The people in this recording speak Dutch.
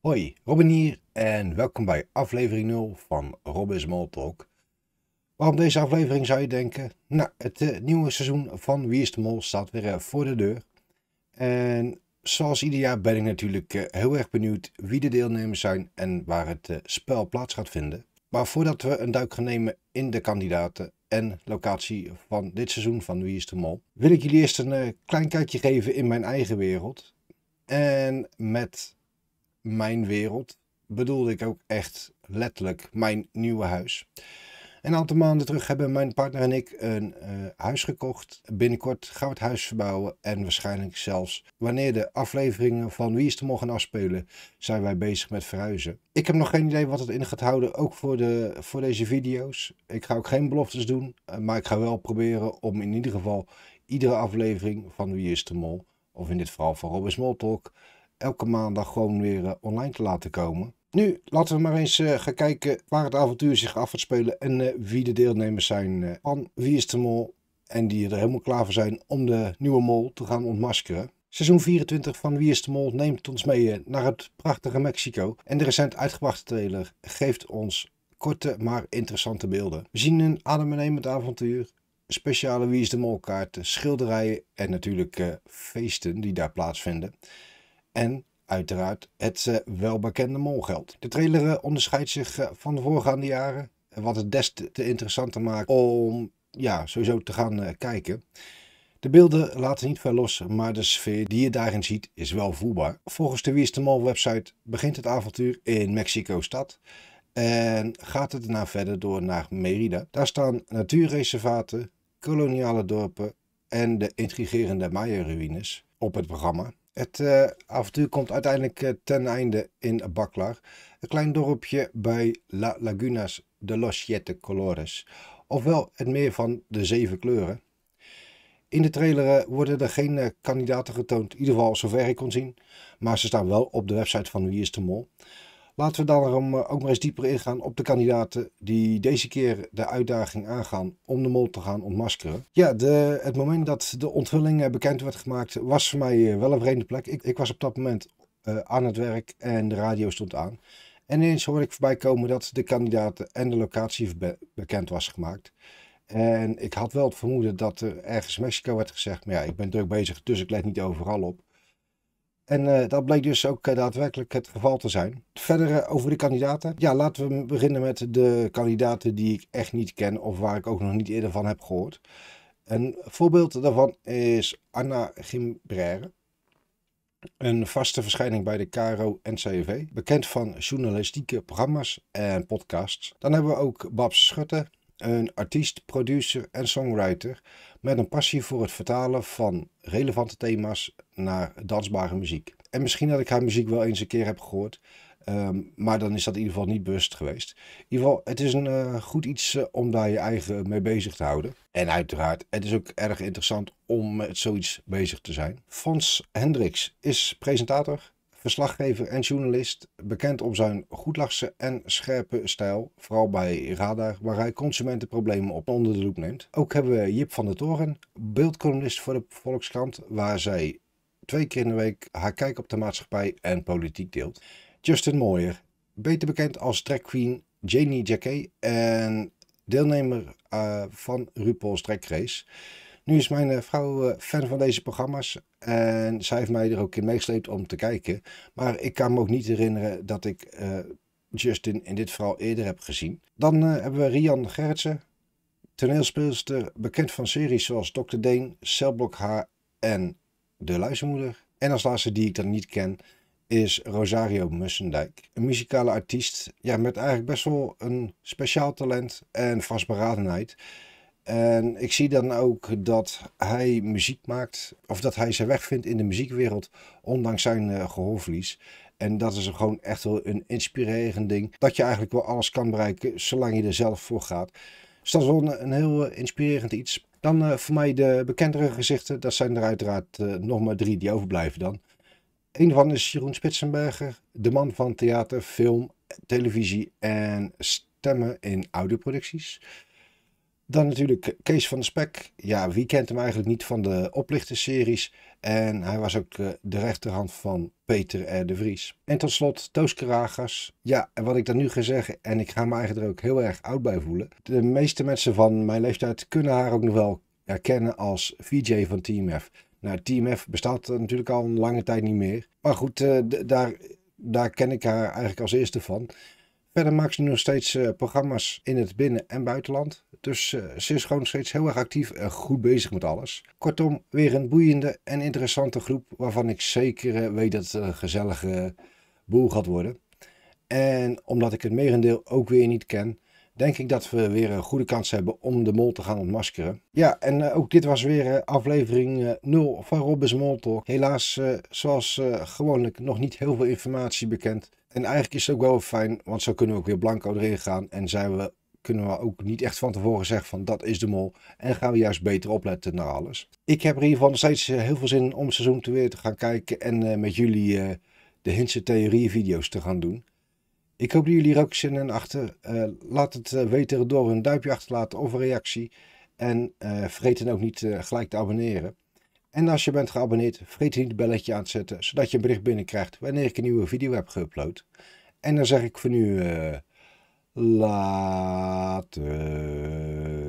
Hoi, Robin hier en welkom bij aflevering 0 van Robin Small Talk. Waarom deze aflevering zou je denken? Nou, het eh, nieuwe seizoen van Wie is de Mol staat weer eh, voor de deur. En zoals ieder jaar ben ik natuurlijk eh, heel erg benieuwd wie de deelnemers zijn en waar het spel plaats gaat vinden. Maar voordat we een duik gaan nemen in de kandidaten en locatie van dit seizoen van Wie is de Mol, wil ik jullie eerst een klein kijkje geven in mijn eigen wereld. En met mijn wereld bedoelde ik ook echt letterlijk mijn nieuwe huis. Een aantal maanden terug hebben mijn partner en ik een eh, huis gekocht. Binnenkort gaan we het huis verbouwen en waarschijnlijk zelfs wanneer de afleveringen van Wie is de Mol gaan afspelen, zijn wij bezig met verhuizen. Ik heb nog geen idee wat het in gaat houden, ook voor, de, voor deze video's. Ik ga ook geen beloftes doen, eh, maar ik ga wel proberen om in ieder geval iedere aflevering van Wie is de Mol, of in dit geval van Robin Talk elke maandag gewoon weer eh, online te laten komen. Nu laten we maar eens eh, gaan kijken waar het avontuur zich af gaat spelen en eh, wie de deelnemers zijn van Wie is de Mol. En die er helemaal klaar voor zijn om de nieuwe mol te gaan ontmaskeren. Seizoen 24 van Wie is de Mol neemt ons mee naar het prachtige Mexico. En de recent uitgebrachte trailer geeft ons korte maar interessante beelden. We zien een adembenemend avontuur, speciale Wie is de Mol kaarten, schilderijen en natuurlijk feesten die daar plaatsvinden en uiteraard het eh, welbekende molgeld. De trailer eh, onderscheidt zich eh, van de voorgaande jaren, wat het des te interessanter maakt om ja, sowieso te gaan kijken. De beelden laten niet veel los, maar de sfeer die je daarin ziet is wel voelbaar. Volgens de Wies de Mol website begint het avontuur in Mexico-stad. En gaat het daarna verder door naar Merida. Daar staan natuurreservaten, koloniale dorpen en de intrigerende Maya-ruïnes op het programma. Het eh, avontuur komt uiteindelijk eh, ten einde in Baclar, een klein dorpje bij La Lagunas de los Siete Colores, ofwel het meer van de zeven kleuren. In de trailer eh, worden er geen kandidaten getoond, in ieder geval zover ik kon zien, maar ze staan wel op de website van Wie is de Mol. Laten we daarom eh, ook maar eens dieper ingaan op de kandidaten die deze keer de uitdaging aangaan om de mol te gaan ontmaskeren. Ja, de, het moment dat de onthulling eh, bekend werd gemaakt was voor mij eh, wel een vreemde plek. Ik, ik was op dat moment aan het werk en de radio stond aan. En ineens hoorde ik voorbij komen dat de kandidaten en de locatie bekend was gemaakt. En ik had wel het vermoeden dat er ergens Mexico werd gezegd, maar ja, ik ben druk bezig, dus ik let niet overal op. En eh, dat bleek dus ook eh, daadwerkelijk het geval te zijn. Verder eh, over de kandidaten. Ja, laten we beginnen met de kandidaten die ik echt niet ken of waar ik ook nog niet eerder van heb gehoord. Een voorbeeld daarvan is Anna Gimbrere. Een vaste verschijning bij de KRO NCV, bekend van journalistieke programma's en podcasts. Dan hebben we ook Babs Schutte, een artiest, producer en songwriter met een passie voor het vertalen van relevante thema's naar dansbare muziek. En misschien dat ik haar muziek wel eens een keer heb gehoord, ehm, maar dan is dat in ieder geval niet bewust geweest. In ieder geval, het is een eh, goed iets eh, om daar je eigen mee bezig te houden. En uiteraard, het is ook erg interessant om met zoiets bezig te zijn. Fons Hendricks is presentator, verslaggever en journalist, bekend om zijn goedlachse en scherpe stijl, vooral bij Radar, waar hij consumentenproblemen op onder de loep neemt. Ook hebben we Jip van der Toren, beeldcolumnist voor de Volkskrant, waar zij twee keer in de week haar kijk op de maatschappij en politiek deelt. Justin Moyer, beter bekend als drag queen Janie Jacquet en deelnemer eh, van RuPaul's Drag Race. Nu is mijn eh, vrouw eh, fan van deze programma's en zij heeft mij er ook in meegesleept om te kijken. Maar ik kan me ook niet herinneren dat ik eh, Justin in dit verhaal eerder heb gezien. Dan hebben we Rian Gerritsen, toneelspeelster, bekend van series zoals Dr. Deen, Celblok H en De Luizenmoeder. En als laatste die ik dan niet ken is Rosario Mussendijk. Een muzikale artiest ja, met eigenlijk best wel een speciaal talent en vastberadenheid. En ik zie dan ook dat hij muziek maakt, of dat hij zijn weg vindt in de muziekwereld, ondanks zijn uh, gehoorverlies. En dat is gewoon echt wel een inspirerend ding. Dat je eigenlijk wel alles kan bereiken, zolang je er zelf voor gaat. Dus dat is wel een, heel eh, inspirerend iets. Dan eh, voor mij de bekendere gezichten. Dat zijn er uiteraard nog maar drie die overblijven dan. Een van is Jeroen Spitsenberger, de man van theater, film, televisie en stemmen in audioproducties. Dan natuurlijk Kees van der Spek. Ja, wie kent hem eigenlijk niet van de oplichterseries? En hij was ook eh, de rechterhand van Peter R. de Vries. En tot slot Toos Karagas. Ja, en wat ik dan nu ga zeggen, en ik ga me eigenlijk er ook heel erg oud bij voelen. De meeste mensen van mijn leeftijd kunnen haar ook nog wel herkennen als VJ van TMF. Nou, TMF bestaat natuurlijk al een lange tijd niet meer. Maar goed, eh, daar, daar ken ik haar eigenlijk als eerste van. Verder maakt ze nog steeds eh, programma's in het binnen- en buitenland. Dus eh, ze is gewoon steeds heel erg actief en goed bezig met alles. Kortom, weer een boeiende en interessante groep waarvan ik zeker eh, weet dat het een gezellige boel gaat worden. En omdat ik het merendeel ook weer niet ken, denk ik dat we weer een goede kans hebben om de mol te gaan ontmaskeren. Ja, en ook dit was weer aflevering 0 van Robbins Mol Talk. Helaas, zoals gewoonlijk, nog niet heel veel informatie bekend en eigenlijk is het ook wel fijn, want zo kunnen we ook weer blanco erin gaan. En zijn we, kunnen we ook niet echt van tevoren zeggen van dat is de mol. En gaan we juist beter opletten naar alles. Ik heb er in ieder geval nog steeds eh, heel veel zin om seizoen te weer te gaan kijken. En eh, met jullie eh, de Hintse theorie video's te gaan doen. Ik hoop dat jullie er ook zin in achter. laat het weten door een duimpje achter te laten of een reactie. En vergeet dan ook niet gelijk te abonneren. En als je bent geabonneerd, vergeet niet het belletje aan te zetten, zodat je een bericht binnenkrijgt wanneer ik een nieuwe video heb geüpload. En dan zeg ik voor nu, eh, later.